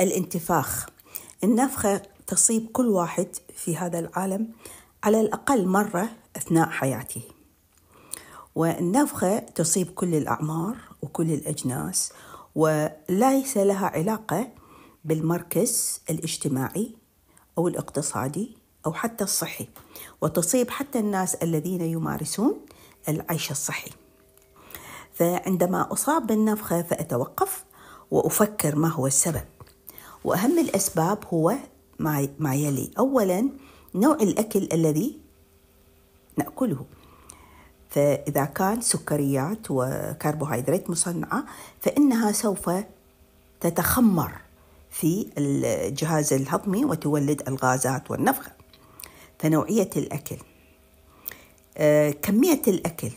الانتفاخ النفخة تصيب كل واحد في هذا العالم على الأقل مرة أثناء حياته والنفخة تصيب كل الأعمار وكل الأجناس وليس لها علاقة بالمركز الاجتماعي أو الاقتصادي أو حتى الصحي وتصيب حتى الناس الذين يمارسون العيش الصحي فعندما أصاب بالنفخة فأتوقف وأفكر ما هو السبب وأهم الأسباب هو ما يلي أولا نوع الأكل الذي نأكله فإذا كان سكريات وكربوهيدرات مصنعة فإنها سوف تتخمر في الجهاز الهضمي وتولد الغازات والنفخة فنوعية الأكل آه، كمية الأكل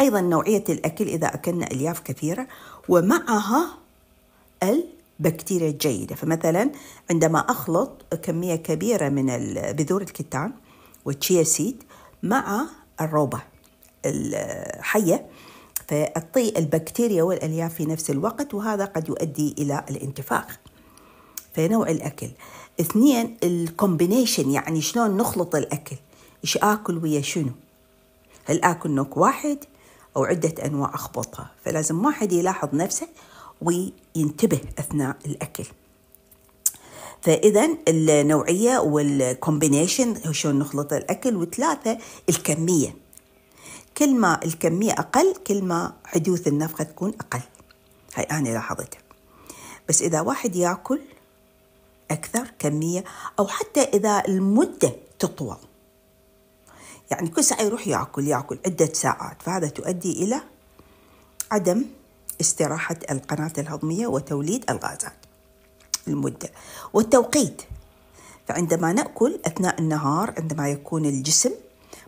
أيضا نوعية الأكل إذا أكلنا ألياف كثيرة ومعها ال بكتيريا جيدة فمثلا عندما أخلط كمية كبيرة من بذور الكتان والتشيا سيد مع الروبة الحية فتطي البكتيريا والألياف في نفس الوقت وهذا قد يؤدي إلى الانتفاخ في نوع الأكل اثنين الكومبينيشن يعني شلون نخلط الأكل إيش آكل ويا شنو هل آكل نوك واحد أو عدة أنواع أخبطها فلازم واحد يلاحظ نفسه وينتبه أثناء الأكل فاذا النوعيه والكومبينيشن شلون نخلط الاكل وثلاثه الكميه كل ما الكميه اقل كل ما حدوث النفخه تكون اقل هاي انا لاحظتها بس اذا واحد ياكل اكثر كميه او حتى اذا المده تطول يعني كل ساعه يروح ياكل ياكل عده ساعات فهذا تؤدي الى عدم استراحة القناة الهضمية وتوليد الغازات المدة والتوقيت فعندما نأكل أثناء النهار عندما يكون الجسم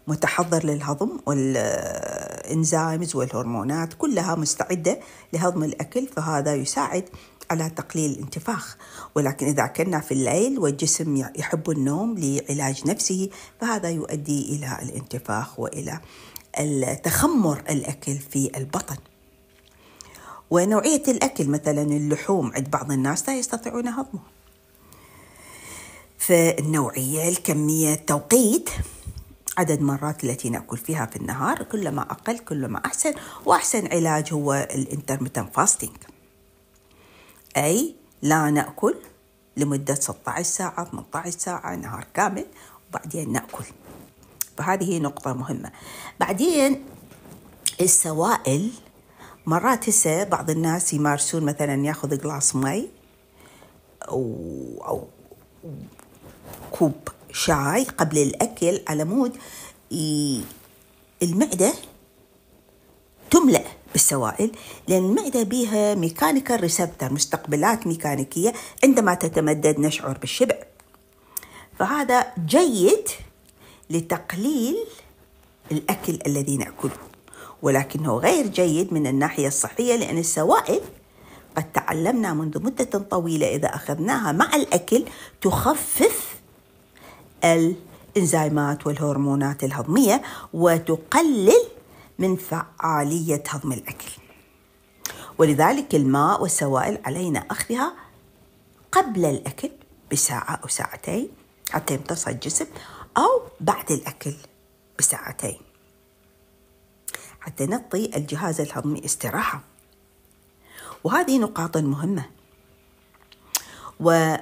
متحضر للهضم والإنزيمز والهرمونات كلها مستعدة لهضم الأكل فهذا يساعد على تقليل الانتفاخ ولكن إذا أكلنا في الليل والجسم يحب النوم لعلاج نفسه فهذا يؤدي إلى الانتفاخ وإلى تخمر الأكل في البطن ونوعية الأكل مثلا اللحوم عند بعض الناس لا يستطيعون هضمها فالنوعية الكمية التوقيت عدد مرات التي ناكل فيها في النهار كلما اقل كلما احسن واحسن علاج هو الانترمتن فاستنج اي لا ناكل لمده 16 ساعه 18 ساعه نهار كامل وبعدين ناكل فهذه نقطه مهمه بعدين السوائل مرات هسه بعض الناس يمارسون مثلا ياخذ قلاص مي أو كوب شاي قبل الأكل على مود المعدة تملأ بالسوائل لأن المعدة بها ميكانيكال ريسبتر مستقبلات ميكانيكية عندما تتمدد نشعر بالشبع فهذا جيد لتقليل الأكل الذي نأكله ولكنه غير جيد من الناحية الصحية لأن السوائل قد تعلمنا منذ مدة طويلة إذا أخذناها مع الأكل تخفف الإنزيمات والهرمونات الهضمية وتقلل من فعالية هضم الأكل ولذلك الماء والسوائل علينا أخذها قبل الأكل بساعة أو ساعتين حتى يمتص الجسم أو بعد الأكل بساعتين حتى نعطي الجهاز الهضمي استراحة وهذه نقاط مهمة و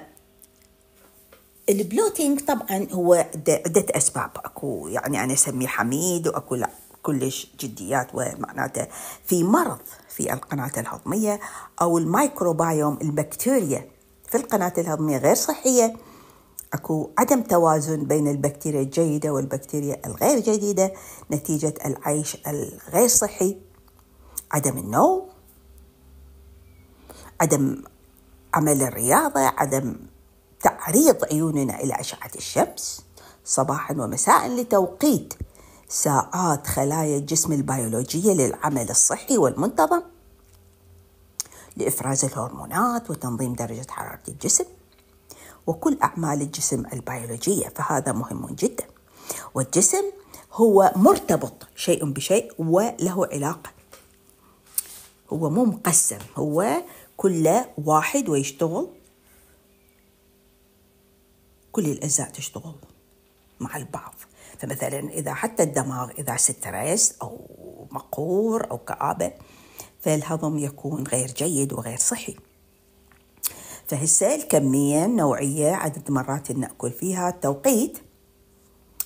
البلوتينج طبعا هو عدة أسباب أكو يعني أنا أسميه حميد وأكو لا كلش جديات ومعناته في مرض في القناة الهضمية أو المايكروبيوم البكتيريا في القناة الهضمية غير صحية اكو عدم توازن بين البكتيريا الجيده والبكتيريا الغير جيده نتيجه العيش الغير صحي عدم النوم عدم عمل الرياضه عدم تعريض عيوننا الى اشعه الشمس صباحا ومساء لتوقيت ساعات خلايا الجسم البيولوجيه للعمل الصحي والمنتظم لافراز الهرمونات وتنظيم درجه حراره الجسم وكل أعمال الجسم البيولوجية فهذا مهم جدا والجسم هو مرتبط شيء بشيء وله علاقة هو مو مقسم هو كل واحد ويشتغل كل الأجزاء تشتغل مع البعض فمثلا إذا حتى الدماغ إذا ستريس أو مقهور أو كآبة فالهضم يكون غير جيد وغير صحي فهسه الكمية النوعية عدد مرات اللي نأكل فيها التوقيت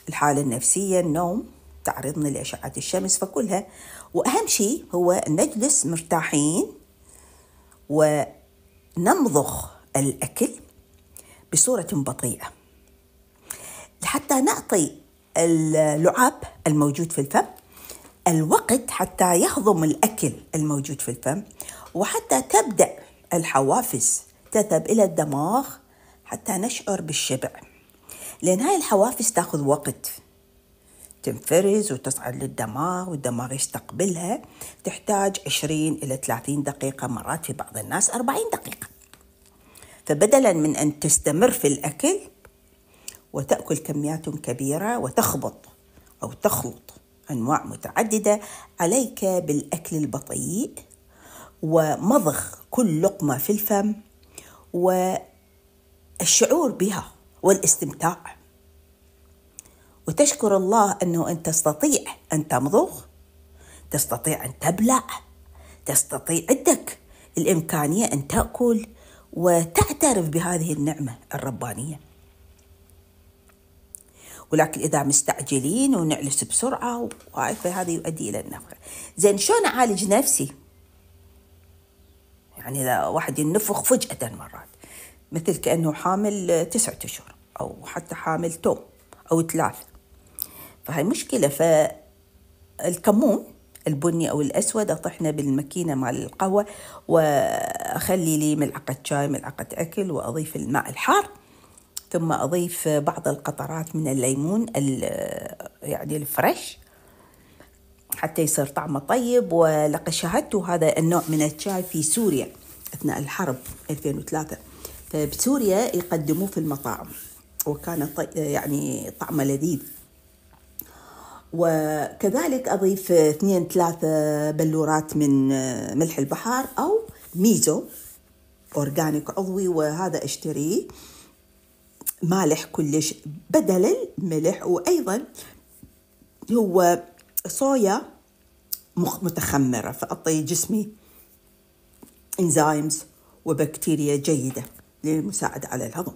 الحالة النفسية النوم تعرضنا لأشعة الشمس فكلها وأهم شيء هو نجلس مرتاحين ونمضغ الأكل بصورة بطيئة حتى نعطي اللعاب الموجود في الفم الوقت حتى يهضم الأكل الموجود في الفم وحتى تبدأ الحوافز تذهب إلى الدماغ حتى نشعر بالشبع لأن هاي الحوافز تأخذ وقت تنفرز وتصعد للدماغ والدماغ يستقبلها تحتاج 20 إلى 30 دقيقة مرات في بعض الناس 40 دقيقة فبدلا من أن تستمر في الأكل وتأكل كميات كبيرة وتخبط أو تخلط أنواع متعددة عليك بالأكل البطيء ومضغ كل لقمة في الفم والشعور بها والاستمتاع وتشكر الله انه انت تستطيع ان تمضغ تستطيع ان تبلع تستطيع عندك الامكانيه ان تاكل وتعترف بهذه النعمه الربانيه ولكن اذا مستعجلين ونعلس بسرعه وهذا يؤدي الى النفخه زين شلون اعالج نفسي يعني إذا واحد ينفخ فجأة مرات مثل كأنه حامل تسعة أشهر أو حتى حامل توم أو ثلاثة فهي مشكلة فالكمون البني أو الأسود أطحنه بالماكينة مال القهوة وأخلي لي ملعقة شاي ملعقة أكل وأضيف الماء الحار ثم أضيف بعض القطرات من الليمون يعني الفريش حتى يصير طعمه طيب ولقد شاهدت هذا النوع من الشاي في سوريا أثناء الحرب 2003 فبسوريا يقدموه في المطاعم وكان يعني طعمه لذيذ وكذلك أضيف اثنين ثلاثة بلورات من ملح البحر أو ميزو أورجانيك عضوي وهذا أشتريه مالح كلش بدل الملح وأيضا هو صويا متخمرة فأعطي جسمي إنزيمز وبكتيريا جيدة للمساعدة على الهضم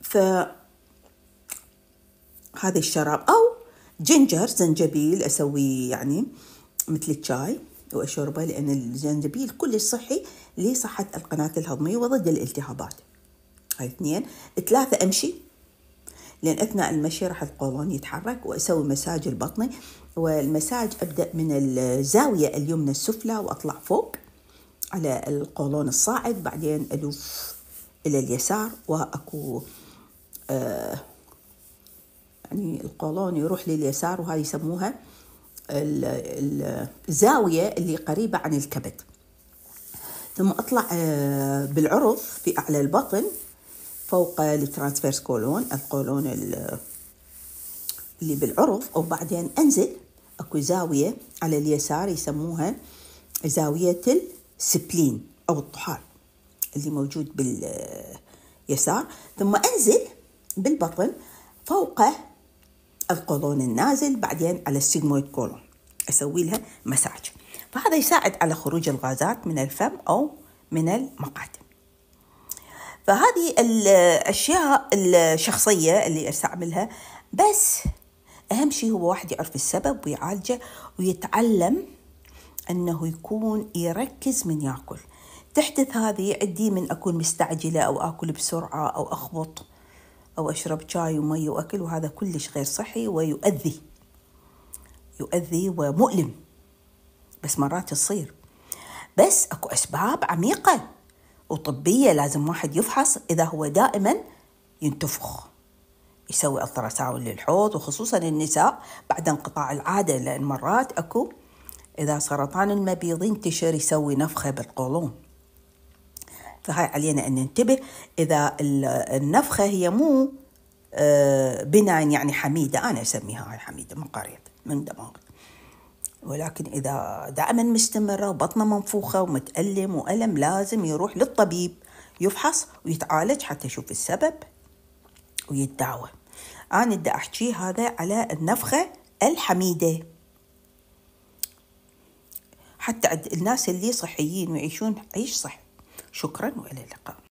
فهذا الشراب أو جنجر زنجبيل أسويه يعني مثل الشاي وأشربه لأن الزنجبيل كلش صحي لصحة القناة الهضمية وضد الالتهابات هاي اثنين ثلاثة أمشي لأن أثناء المشي راح القولون يتحرك وأسوي مساج البطني والمساج أبدأ من الزاوية اليمنى السفلى وأطلع فوق على القولون الصاعد بعدين ألف إلى اليسار وأكو آه يعني القولون يروح لليسار وهاي يسموها الزاوية اللي قريبة عن الكبد ثم أطلع آه، بالعرض في أعلى البطن فوق الترانسفيرس كولون القولون اللي بالعرض وبعدين أنزل أكو زاوية على اليسار يسموها زاوية السبلين أو الطحال اللي موجود باليسار ثم أنزل بالبطن فوق القولون النازل بعدين على السيجمويد كولون أسوي لها مساج فهذا يساعد على خروج الغازات من الفم أو من المقعد فهذه الأشياء الشخصية اللي أستعملها بس أهم شيء هو واحد يعرف السبب ويعالجه ويتعلم أنه يكون يركز من يأكل تحدث هذه عندي من أكون مستعجلة أو أكل بسرعة أو أخبط أو أشرب شاي ومي وأكل وهذا كلش غير صحي ويؤذي يؤذي ومؤلم بس مرات تصير بس أكو أسباب عميقة وطبية لازم واحد يفحص إذا هو دائما ينتفخ يسوي التراساوي للحوض وخصوصا النساء بعد انقطاع العادة لأن مرات أكو إذا سرطان المبيض ينتشر يسوي نفخة بالقولون فهاي علينا أن ننتبه إذا النفخة هي مو آه، بناء يعني حميدة أنا أسميها هاي حميدة من قرية من دماغي ولكن إذا دائما مستمرة وبطنه منفوخة ومتألم وألم لازم يروح للطبيب يفحص ويتعالج حتى يشوف السبب ويتداوى أنا بدي أحكي هذا على النفخة الحميدة حتى الناس اللي صحيين ويعيشون عيش صح شكرا وإلى اللقاء